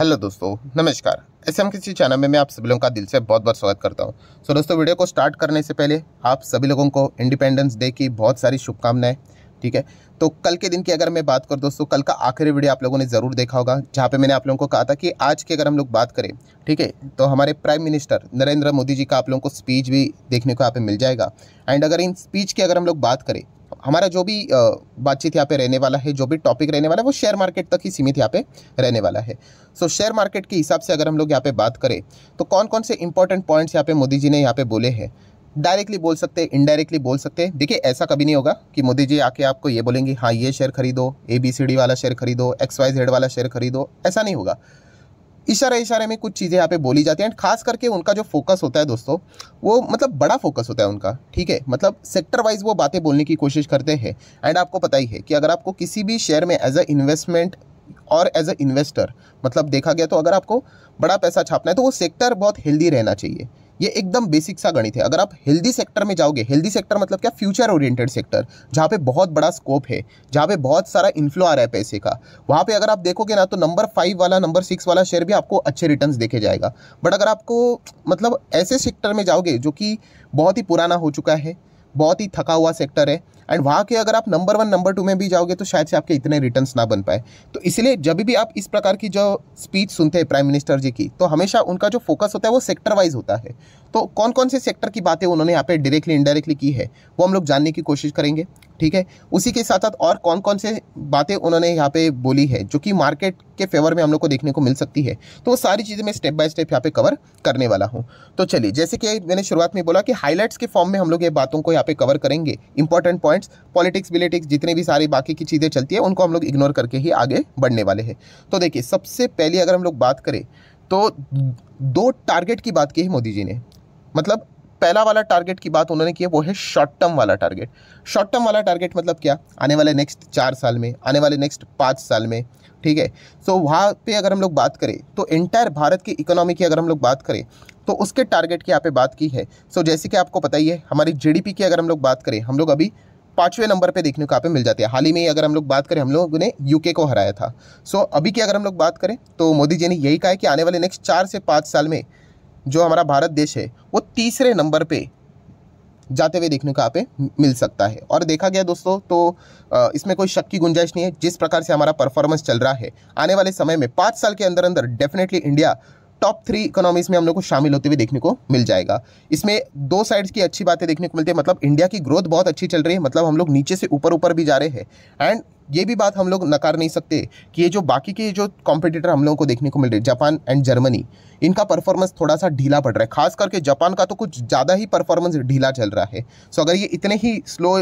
hello दोस्तों नमस्कार ऐसे हम किसी चैनल में मैं आप सभी लोगों का दिल से बहुत बहुत स्वागत करता हूं सो so, दोस्तों वीडियो को स्टार्ट करने से पहले आप सभी लोगों को इंडिपेंडेंस डे की बहुत सारी शुभकामनाएं ठीक है तो कल के दिन की अगर मैं बात करूँ दोस्तों कल का आखिरी वीडियो आप लोगों ने ज़रूर देखा होगा जहाँ पर मैंने आप लोगों को कहा था कि आज की अगर हम लोग बात करें ठीक है तो हमारे प्राइम मिनिस्टर नरेंद्र मोदी जी का आप लोगों को स्पीच भी देखने को यहाँ पर मिल जाएगा एंड अगर इन स्पीच की अगर हम लोग बात करें हमारा जो भी बातचीत यहाँ पे रहने वाला है जो भी टॉपिक रहने वाला है वो शेयर मार्केट तक ही सीमित यहाँ पे रहने वाला है सो so, शेयर मार्केट के हिसाब से अगर हम लोग यहाँ पे बात करें तो कौन कौन से इंपॉर्टेंट पॉइंट्स यहाँ पे मोदी जी ने यहाँ पे बोले हैं डायरेक्टली बोल सकते हैं इनडायरेक्टली बोल सकते हैं देखिए ऐसा कभी नहीं होगा कि मोदी जी आके आपको ये बोलेंगे हाँ ये शेयर खरीदो ए बी सी डी वाला शेयर खरीदो एक्स वाई जेड वाला शेयर खरीदो ऐसा नहीं होगा इशारे इशारे में कुछ चीज़ें यहाँ पे बोली जाती हैं एंड खास करके उनका जो फोकस होता है दोस्तों वो मतलब बड़ा फोकस होता है उनका ठीक है मतलब सेक्टर वाइज वो बातें बोलने की कोशिश करते हैं एंड आपको पता ही है कि अगर आपको किसी भी शेयर में एज अ इन्वेस्टमेंट और एज अ इन्वेस्टर मतलब देखा गया तो अगर आपको बड़ा पैसा छापना है तो वो सेक्टर बहुत हेल्दी रहना चाहिए ये एकदम बेसिक सा गणित है अगर आप हेल्दी सेक्टर में जाओगे हेल्दी सेक्टर मतलब क्या फ्यूचर ओरिएंटेड सेक्टर जहाँ पे बहुत बड़ा स्कोप है जहाँ पे बहुत सारा इन्फ्लो आ रहा है पैसे का वहाँ पे अगर आप देखोगे ना तो नंबर फाइव वाला नंबर सिक्स वाला शेयर भी आपको अच्छे रिटर्न देखे जाएगा बट अगर आपको मतलब ऐसे सेक्टर में जाओगे जो कि बहुत ही पुराना हो चुका है बहुत ही थका हुआ सेक्टर है एंड वहाँ के अगर आप नंबर वन नंबर टू में भी जाओगे तो शायद से आपके इतने रिटर्न ना बन पाए तो इसलिए जब भी आप इस प्रकार की जो स्पीच सुनते हैं प्राइम मिनिस्टर जी की तो हमेशा उनका जो फोकस होता है वो सेक्टर वाइज होता है तो कौन कौन से सेक्टर की बातें उन्होंने यहाँ पे डायरेक्टली इनडायरेक्टली की है वो हम लोग जानने की कोशिश करेंगे ठीक है उसी के साथ साथ और कौन कौन से बातें उन्होंने यहाँ पे बोली है जो कि मार्केट के फेवर में हम लोग को देखने को मिल सकती है तो वो सारी चीज़ें मैं स्टेप बाय स्टेप यहाँ पे कवर करने वाला हूँ तो चलिए जैसे कि मैंने शुरुआत में बोला कि हाईलाइट्स के फॉर्म में हम लोग ये बातों को यहाँ पे कवर करेंगे इंपॉर्टेंट पॉइंट्स पॉलिटिक्स विलेटिक्स जितने भी सारी बाकी की चीज़ें चलती है उनको हम लोग इग्नोर करके ही आगे बढ़ने वाले हैं तो देखिए सबसे पहले अगर हम लोग बात करें तो दो टारगेट की बात की है मोदी जी ने मतलब पहला वाला टारगेट की बात उन्होंने की है वो है शॉर्ट टर्म वाला टारगेट शॉर्ट टर्म वाला टारगेट मतलब क्या आने वाले नेक्स्ट चार साल में आने वाले नेक्स्ट पाँच साल में ठीक है सो वहाँ पे अगर हम लोग बात करें तो एंटायर भारत की इकोनॉमी की अगर हम लोग बात करें तो उसके टारगेट की यहाँ पे बात की है सो so, जैसे कि आपको पता ही है हमारी जीडीपी की अगर हम लोग बात करें हम लोग अभी पाँचवें नंबर पे देखने को यहाँ पे मिल जाते हैं हाल ही में अगर हम लोग बात करें हम लोगों ने यूके को हराया था सो so, अभी की अगर हम लोग बात करें तो मोदी जी ने यही कहा है कि आने वाले नेक्स्ट चार से पाँच साल में जो हमारा भारत देश है वो तीसरे नंबर पे जाते हुए देखने को आप मिल सकता है और देखा गया दोस्तों तो इसमें कोई शक की गुंजाइश नहीं है जिस प्रकार से हमारा परफॉर्मेंस चल रहा है आने वाले समय में पाँच साल के अंदर अंदर definitely India top three economies में हम लोग को शामिल होते हुए देखने को मिल जाएगा इसमें दो साइड्स की अच्छी बातें देखने को मिलती है मतलब इंडिया की ग्रोथ बहुत अच्छी चल रही है मतलब हम लोग नीचे से ऊपर ऊपर भी जा रहे हैं एंड ये भी बात हम लोग नकार नहीं सकते कि ये जो बाकी के जो कॉम्पिटिटर हम लोगों को देखने को मिल रहे हैं जापान एंड जर्मनी इनका परफॉर्मेंस थोड़ा सा ढीला पड़ रहा है खास करके जापान का तो कुछ ज़्यादा ही परफॉर्मेंस ढीला चल रहा है सो अगर ये इतने ही स्लो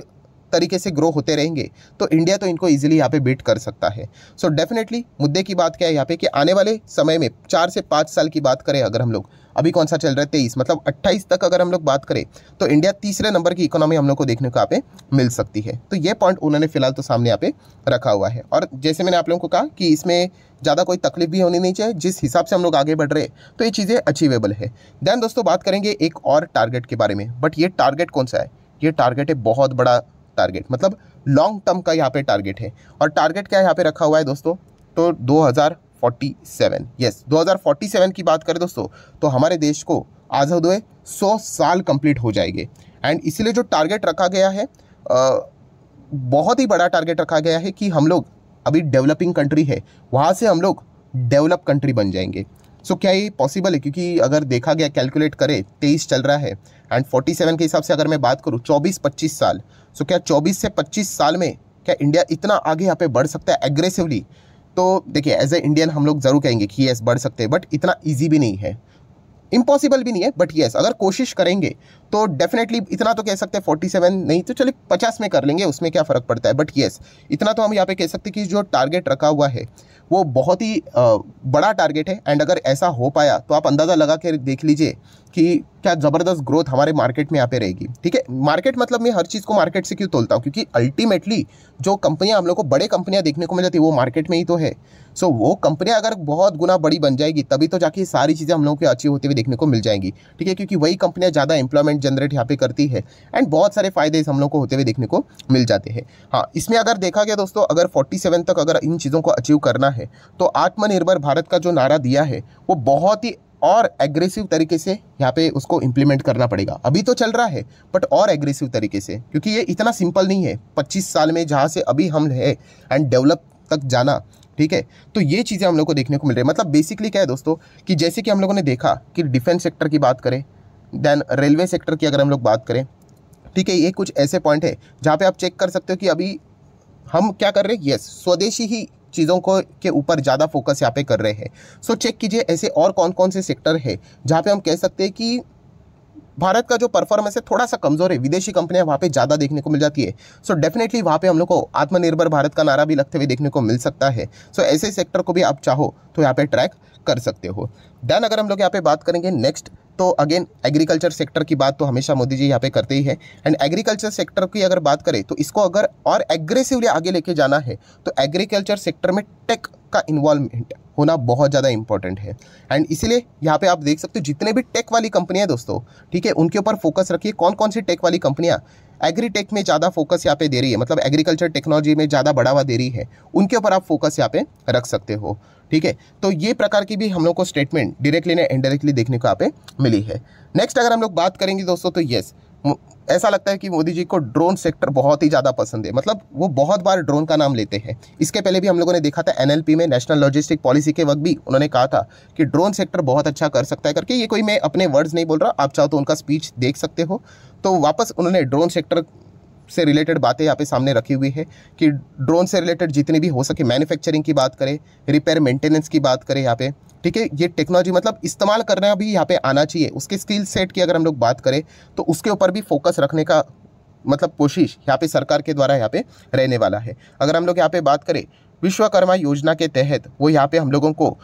तरीके से ग्रो होते रहेंगे तो इंडिया तो इनको ईजिली यहाँ पे बीट कर सकता है सो so डेफिनेटली मुद्दे की बात क्या है यहाँ पे कि आने वाले समय में चार से पाँच साल की बात करें अगर हम लोग अभी कौन सा चल रहा है तेईस मतलब अट्ठाईस तक अगर हम लोग बात करें तो इंडिया तीसरे नंबर की इकोनॉमी हम लोग को देखने को यहाँ पे मिल सकती है तो ये पॉइंट उन्होंने फिलहाल तो सामने यहाँ पे रखा हुआ है और जैसे मैंने आप लोगों को कहा कि इसमें ज़्यादा कोई तकलीफ भी होनी नहीं चाहिए जिस हिसाब से हम लोग आगे बढ़ रहे तो ये चीज़ें अचीवेबल है दैन दोस्तों बात करेंगे एक और टारगेट के बारे में बट ये टारगेट कौन सा है ये टारगेट है बहुत बड़ा टारगेट मतलब लॉन्ग टर्म का यहाँ पे टारगेट है और टारगेट क्या यहाँ पे रखा हुआ है दोस्तों तो 2047 यस 2047 की बात करें दोस्तों तो हमारे देश को आज हद 100 साल कंप्लीट हो जाएंगे एंड इसीलिए जो टारगेट रखा गया है आ, बहुत ही बड़ा टारगेट रखा गया है कि हम लोग अभी डेवलपिंग कंट्री है वहाँ से हम लोग डेवलप कंट्री बन जाएंगे सो so, क्या ये पॉसिबल है क्योंकि अगर देखा गया कैलकुलेट करें तेईस चल रहा है एंड 47 के हिसाब से अगर मैं बात करूँ 24-25 साल सो क्या 24 से 25 साल में क्या इंडिया इतना आगे यहाँ पे बढ़ सकता है एग्रेसिवली तो देखिए एज ए इंडियन हम लोग ज़रूर कहेंगे कि येस बढ़ सकते हैं बट इतना ईजी भी नहीं है इम्पॉसिबल भी नहीं है बट येस अगर कोशिश करेंगे तो डेफिनेटली इतना तो कह सकते हैं फोर्टी सेवन नहीं तो चलिए पचास में कर लेंगे उसमें क्या फ़र्क पड़ता है बट येस इतना तो हम यहाँ पे कह सकते हैं कि जो टारगेट रखा हुआ है वो बहुत ही बड़ा टारगेट है एंड अगर ऐसा हो पाया तो आप अंदाज़ा लगा के देख लीजिए कि क्या ज़बरदस्त ग्रोथ हमारे मार्केट में यहाँ पे रहेगी ठीक है मार्केट मतलब मैं हर चीज़ को मार्केट से क्यों तोलता हूँ क्योंकि अल्टीमेटली जो कंपनियाँ हम लोग को बड़े कंपनियाँ देखने को मिल जाती है वो मार्केट में ही तो है सो so, वो कंपनियाँ अगर बहुत गुना बड़ी बन जाएगी तभी तो जाके सारी चीज़ें हम लोगों की अच्छी होती हुई देखने को मिल जाएंगी ठीक है क्योंकि वही कंपनियाँ ज़्यादा एम्प्लॉयमेंट जनरेट यहाँ पे करती है एंड बहुत सारे फायदे हम लोग को होते हुए देखने को मिल जाते हैं हाँ इसमें अगर देखा गया दोस्तों अगर फोर्टी तक अगर इन चीज़ों को अचीव करना है है तो आत्मनिर्भर भारत का जो नारा दिया है वो बहुत ही और एग्रेसिव तरीके से यहाँ पे उसको इम्प्लीमेंट करना पड़ेगा अभी तो चल रहा है बट और एग्रेसिव तरीके से क्योंकि ये इतना सिंपल नहीं है पच्चीस साल में जहाँ से अभी हम है एंड डेवलप तक जाना ठीक है तो ये चीज़ें हम लोग को देखने को मिल रही है मतलब बेसिकली क्या है दोस्तों कि जैसे कि हम लोगों ने देखा कि डिफेंस सेक्टर की बात करें देन रेलवे सेक्टर की अगर हम लोग बात करें ठीक है ये कुछ ऐसे पॉइंट है जहाँ पे आप चेक कर सकते हो कि अभी हम क्या कर रहे हैं यस स्वदेशी ही चीज़ों को के ऊपर ज़्यादा फोकस यहाँ पे कर रहे हैं सो चेक कीजिए ऐसे और कौन कौन से सेक्टर है जहाँ पे हम कह सकते हैं कि भारत का जो परफॉर्मेंस है थोड़ा सा कमजोर है विदेशी कंपनियां वहाँ पे ज़्यादा देखने को मिल जाती है सो डेफिनेटली वहाँ पे हम लोग को आत्मनिर्भर भारत का नारा भी लगते हुए देखने को मिल सकता है सो ऐसे सेक्टर को भी आप चाहो तो यहाँ पे ट्रैक कर सकते हो देन अगर हम लोग यहाँ पे बात करेंगे नेक्स्ट तो अगेन एग्रीकल्चर सेक्टर की बात तो हमेशा मोदी जी यहाँ पे करते ही है एंड एग्रीकल्चर सेक्टर की अगर बात करें तो इसको अगर और एग्रेसिवली आगे लेके जाना है तो एग्रीकल्चर सेक्टर में टेक का इन्वॉल्वमेंट होना बहुत ज़्यादा इंपॉर्टेंट है एंड इसीलिए यहाँ पे आप देख सकते हो जितने भी टेक वाली कंपनियाँ दोस्तों ठीक है उनके ऊपर फोकस रखिए कौन कौन सी टेक वाली कंपनियाँ एग्रीटेक में ज़्यादा फोकस यहाँ पे दे रही है मतलब एग्रीकल्चर टेक्नोलॉजी में ज़्यादा बढ़ावा दे रही है उनके ऊपर आप फोकस यहाँ पे रख सकते हो ठीक है तो ये प्रकार की भी हम लोग को स्टेटमेंट डायरेक्टली ने इनडायरेक्टली देखने को यहाँ पे मिली है नेक्स्ट अगर हम लोग बात करेंगे दोस्तों तो येस ऐसा लगता है कि मोदी जी को ड्रोन सेक्टर बहुत ही ज़्यादा पसंद है मतलब वो बहुत बार ड्रोन का नाम लेते हैं इसके पहले भी हम लोगों ने देखा था एनएलपी में नेशनल लॉजिस्टिक पॉलिसी के वक्त भी उन्होंने कहा था कि ड्रोन सेक्टर बहुत अच्छा कर सकता है करके ये कोई मैं अपने वर्ड्स नहीं बोल रहा आप चाहो तो उनका स्पीच देख सकते हो तो वापस उन्होंने ड्रोन सेक्टर से रिलेटेड बातें यहाँ पे सामने रखी हुई है कि ड्रोन से रिलेटेड जितनी भी हो सके मैन्युफैक्चरिंग की बात करें रिपेयर मेंटेनेंस की बात करें यहाँ पे ठीक है ये टेक्नोलॉजी मतलब इस्तेमाल करना भी यहाँ पे आना चाहिए उसके स्किल सेट की अगर हम लोग बात करें तो उसके ऊपर भी फोकस रखने का मतलब कोशिश यहाँ पे सरकार के द्वारा यहाँ पे रहने वाला है अगर हम लोग यहाँ पे बात करें विश्वकर्मा योजना के तहत वो यहाँ पे हम लोगों को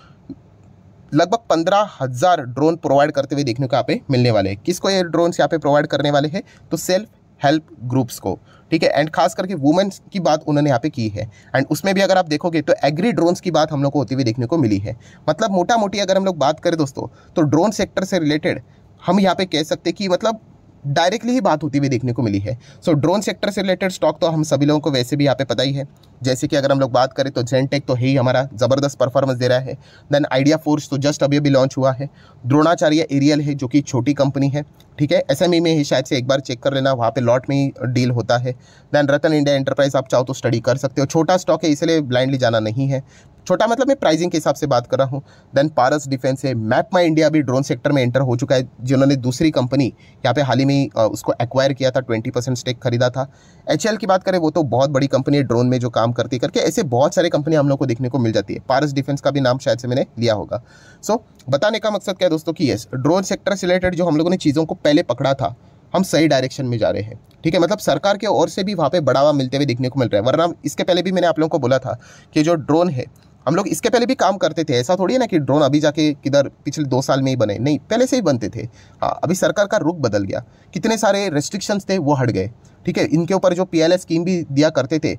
लगभग पंद्रह हज़ार ड्रोन प्रोवाइड करते हुए देखने को यहाँ पे मिलने वाले हैं किसको ये ड्रोन्स यहाँ पे प्रोवाइड करने वाले हैं तो सेल्फ हेल्प ग्रुप्स को ठीक है एंड खास करके वुमेन्स की बात उन्होंने यहाँ पे की है एंड उसमें भी अगर आप देखोगे तो एग्री ड्रोन्स की बात हम लोग को होती हुई देखने को मिली है मतलब मोटा मोटी अगर हम लोग बात करें दोस्तों तो ड्रोन सेक्टर से रिलेटेड हम यहाँ पे कह सकते हैं कि मतलब डायरेक्टली ही बात होती हुई देखने को मिली है सो ड्रोन सेक्टर से रिलेटेड स्टॉक तो हम सभी लोगों को वैसे भी यहाँ पे पता ही है जैसे कि अगर हम लोग बात करें तो जेनटेक तो है ही हमारा ज़बरदस्त परफॉर्मेंस दे रहा है देन आइडिया फोर्स तो जस्ट अभी अभी लॉन्च हुआ है द्रोणाचार्य एरियल है जो कि छोटी कंपनी है ठीक है एस में ही शायद से एक बार चेक कर लेना वहाँ पे लॉट में ही डील होता है देन रतन इंडिया एंटरप्राइज आप चाहो तो स्टडी कर सकते हो छोटा स्टॉक है इसलिए ब्लाइंडली जाना नहीं है छोटा मतलब मैं प्राइजिंग के हिसाब से बात कर रहा हूँ देन पारस डिफेंस है मैप माई इंडिया भी ड्रोन सेक्टर में एंटर हो चुका है जिन्होंने दूसरी कंपनी यहाँ पे हाल ही में उसको एक्वायर किया था ट्वेंटी परसेंट स्टेक खरीदा था एच की बात करें वो तो बहुत बड़ी कंपनी है ड्रोन में जो काम करती करके ऐसे बहुत सारे कंपनी हम लोग को देखने को मिल जाती है पारस डिफेंस का भी नाम शायद से मैंने लिया होगा सो so, बताने का मकसद क्या है दोस्तों की यस ड्रोन सेक्टर से रिलेटेड जो हम लोगों ने चीज़ों को पहले पकड़ा था हम सही डायरेक्शन में जा रहे हैं ठीक है मतलब सरकार के ओर से भी वहाँ पे बढ़ावा मिलते हुए देखने को मिल रहा है वरना इसके पहले भी मैंने आप लोगों को बोला था कि जो ड्रोन है हम लोग इसके पहले भी काम करते थे ऐसा थोड़ी है ना कि ड्रोन अभी जाके किधर पिछले दो साल में ही बने नहीं पहले से ही बनते थे हाँ अभी सरकार का रुख बदल गया कितने सारे रेस्ट्रिक्शंस थे वो हट गए ठीक है इनके ऊपर जो पी स्कीम भी दिया करते थे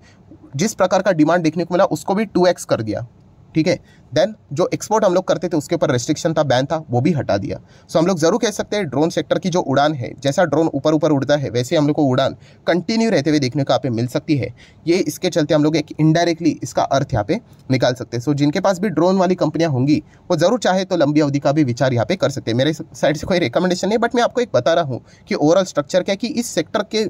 जिस प्रकार का डिमांड देखने को मिला उसको भी टू कर दिया ठीक है देन जो एक्सपोर्ट हम लोग करते थे उसके ऊपर रेस्ट्रिक्शन था बैन था वो भी हटा दिया सो so, हम लोग जरूर कह सकते हैं ड्रोन सेक्टर की जो उड़ान है जैसा ड्रोन ऊपर ऊपर उड़ता है वैसे हम लोग को उड़ान कंटिन्यू रहते हुए देखने को आप मिल सकती है ये इसके चलते हम लोग एक इनडायरेक्टली इसका अर्थ यहाँ पे निकाल सकते हैं सो जिनके पास भी ड्रोन वाली कंपनियाँ होंगी वो जरूर चाहे तो लंबी अवधि का भी विचार यहाँ पे कर सकते हैं मेरे साइड से कोई रिकमेंडेशन नहीं बट मैं आपको एक बता रहा हूँ कि ओवरऑल स्ट्रक्चर क्या कि इस सेक्टर के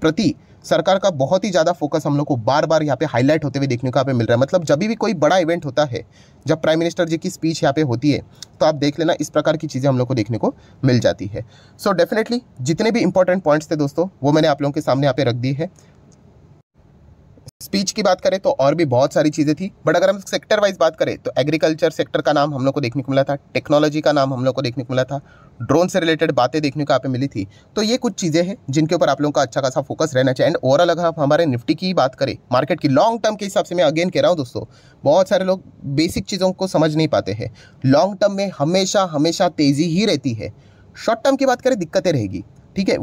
प्रति सरकार का बहुत ही ज़्यादा फोकस हम लोग को बार बार यहाँ पे हाईलाइट होते हुए देखने को यहाँ पे मिल रहा है मतलब जब भी कोई बड़ा इवेंट होता है जब प्राइम मिनिस्टर जी की स्पीच यहाँ पे होती है तो आप देख लेना इस प्रकार की चीज़ें हम लोग को देखने को मिल जाती है सो so डेफिनेटली जितने भी इंपॉर्टेंट पॉइंट्स थे दोस्तों वो मैंने आप लोगों के सामने यहाँ पे रख दिए हैं स्पीच की बात करें तो और भी बहुत सारी चीज़ें थी बट अगर हम सेक्टर वाइज बात करें तो एग्रीकल्चर सेक्टर का नाम हम लोग को देखने को मिला था टेक्नोलॉजी का नाम हम लोग को देखने को मिला था ड्रोन से रिलेटेड बातें देखने को आप मिली थी तो ये कुछ चीज़ें हैं जिनके ऊपर आप लोगों का अच्छा खासा फोकस रहना चाहिए एंड ओवरऑल अगर आप हमारे निफ्टी की बात करें मार्केट की लॉन्ग टर्म के हिसाब से मैं अगेन कह रहा हूँ दोस्तों बहुत सारे लोग बेसिक चीज़ों को समझ नहीं पाते हैं लॉन्ग टर्म में हमेशा हमेशा तेज़ी ही रहती है शॉर्ट टर्म की बात करें दिक्कतें रहेगी ठीक है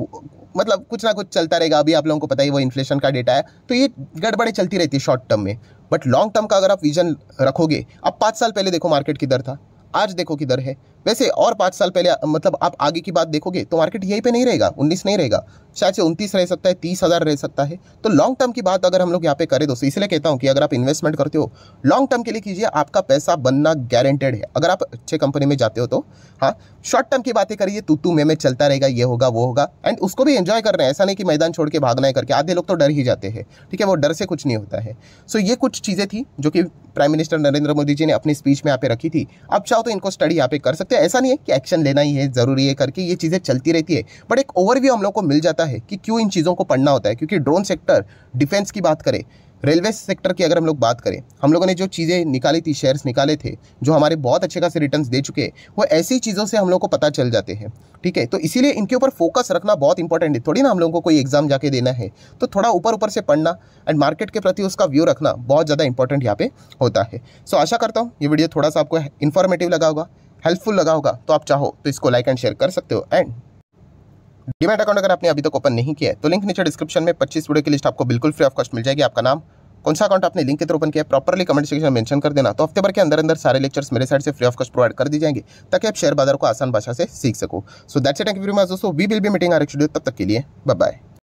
मतलब कुछ ना कुछ चलता रहेगा अभी आप लोगों को पता ही वो इन्फ्लेशन का डेटा है तो ये गड़बड़े चलती रहती है शॉर्ट टर्म में बट लॉन्ग टर्म का अगर आप विजन रखोगे आप पाँच साल पहले देखो मार्केट किधर था आज देखो किधर है वैसे और पाँच साल पहले मतलब आप आगे की बात देखोगे तो मार्केट यहीं पे नहीं रहेगा उन्नीस नहीं रहेगा शायद से उनतीस रह सकता है तीस हज़ार रह सकता है तो लॉन्ग टर्म की बात अगर हम लोग यहाँ पे करें दोस्तों इसलिए कहता हूँ कि अगर आप इन्वेस्टमेंट करते हो लॉन्ग टर्म के लिए कीजिए आपका पैसा बनना गारंटेड है अगर आप अच्छे कंपनी में जाते हो तो हाँ शॉर्ट टर्म की बातें करिए तू तू मे में चलता रहेगा ये होगा वो होगा एंड उसको भी एंजॉय रहे हैं ऐसा नहीं कि मैदान छोड़ के भागना है करके आधे लोग तो डर ही जाते हैं ठीक है वो डर से कुछ नहीं होता है सो ये कुछ चीज़ें थी जो कि प्राइम मिनिस्टर नरेंद्र मोदी जी ने अपनी स्पीच में यहाँ पे रखी थी आप चाहो तो इनको स्टडी यहाँ पे कर सकते सकते हैं ऐसा नहीं है कि एक्शन लेना ही है ज़रूरी है करके ये चीज़ें चलती रहती है बट एक ओवरव्यू हम लोग को मिल जाता है कि क्यों इन चीज़ों को पढ़ना होता है क्योंकि ड्रोन सेक्टर डिफेंस की बात करें रेलवे सेक्टर की अगर हम लोग बात करें हम लोगों ने जो चीज़ें निकाली थी शेयर्स निकाले थे जो हमारे बहुत अच्छे खासे रिटर्न दे चुके हैं वो ऐसी चीज़ों से हम लोग को पता चल जाते हैं ठीक है तो इसीलिए इनके ऊपर फोकस रखना बहुत इंपॉर्टेंट है थोड़ी ना हम लोगों को कोई एग्जाम जाके देना है तो थोड़ा ऊपर ऊपर से पढ़ना एंड मार्केट के प्रति उसका व्यू रखना बहुत ज़्यादा इंपॉर्टेंट यहाँ पे होता है सो आशा करता हूँ ये वीडियो थोड़ा सा आपको इन्फॉर्मेटिव लगा होगा हेल्पफुल लगा होगा तो आप चाहो तो इसको लाइक एंड शेयर कर सकते हो एंड डिमेट अकाउंट अगर आपने अभी तक ओपन नहीं किया है तो लिंक नीचे डिस्क्रिप्शन में पच्चीस वीडियो की लिस्ट आपको बिल्कुल फ्री ऑफ कॉस्ट मिल जाएगी आपका नाम कौन सा अकाउंट आपने लिंक के थ्रू ओपन किया प्रॉपर्ली कमेंट सेक्शन में मेंशन कर देना तो हफ्ते भर के अंदर अंदर सारे लेक्चर्स मेरे साइड से फ्री ऑफ कॉस्ट प्रोवाइड कर दी जाएंगे ताकि आप शेयर बाजार को आसान भाषा से सीख सको so that's it thank very much दोस्तों we will be meeting R studio तब तक के लिए बाय